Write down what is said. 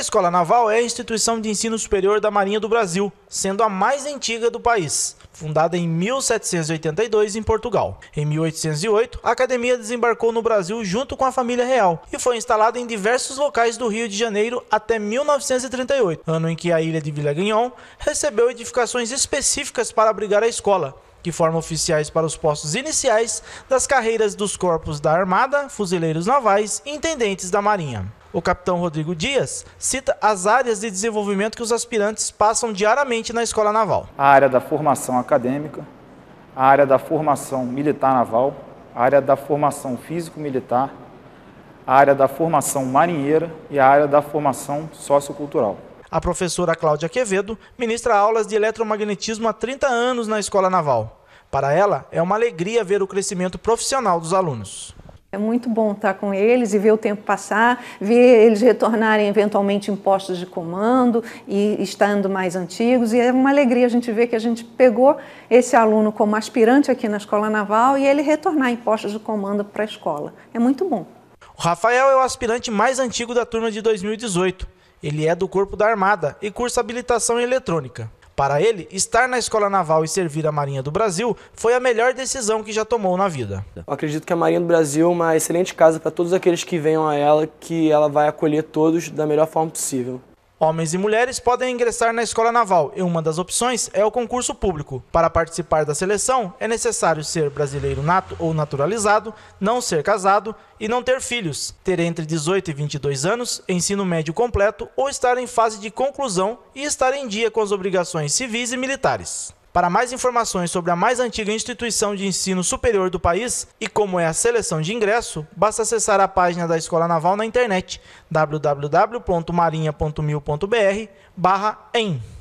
Escola Naval é a instituição de ensino superior da Marinha do Brasil, sendo a mais antiga do país, fundada em 1782 em Portugal. Em 1808, a academia desembarcou no Brasil junto com a família real e foi instalada em diversos locais do Rio de Janeiro até 1938, ano em que a ilha de Vila recebeu edificações específicas para abrigar a escola, que forma oficiais para os postos iniciais das carreiras dos corpos da Armada, fuzileiros navais e intendentes da Marinha o capitão Rodrigo Dias, cita as áreas de desenvolvimento que os aspirantes passam diariamente na Escola Naval. A área da formação acadêmica, a área da formação militar naval, a área da formação físico-militar, a área da formação marinheira e a área da formação sociocultural. A professora Cláudia Quevedo ministra aulas de eletromagnetismo há 30 anos na Escola Naval. Para ela, é uma alegria ver o crescimento profissional dos alunos. É muito bom estar com eles e ver o tempo passar, ver eles retornarem eventualmente em postos de comando e estando mais antigos. E é uma alegria a gente ver que a gente pegou esse aluno como aspirante aqui na Escola Naval e ele retornar em postos de comando para a escola. É muito bom. O Rafael é o aspirante mais antigo da turma de 2018. Ele é do Corpo da Armada e cursa habilitação em eletrônica. Para ele, estar na Escola Naval e servir a Marinha do Brasil foi a melhor decisão que já tomou na vida. Eu acredito que a Marinha do Brasil é uma excelente casa para todos aqueles que venham a ela, que ela vai acolher todos da melhor forma possível. Homens e mulheres podem ingressar na escola naval e uma das opções é o concurso público. Para participar da seleção, é necessário ser brasileiro nato ou naturalizado, não ser casado e não ter filhos, ter entre 18 e 22 anos, ensino médio completo ou estar em fase de conclusão e estar em dia com as obrigações civis e militares. Para mais informações sobre a mais antiga instituição de ensino superior do país e como é a seleção de ingresso, basta acessar a página da Escola Naval na internet www.marinha.mil.br/em.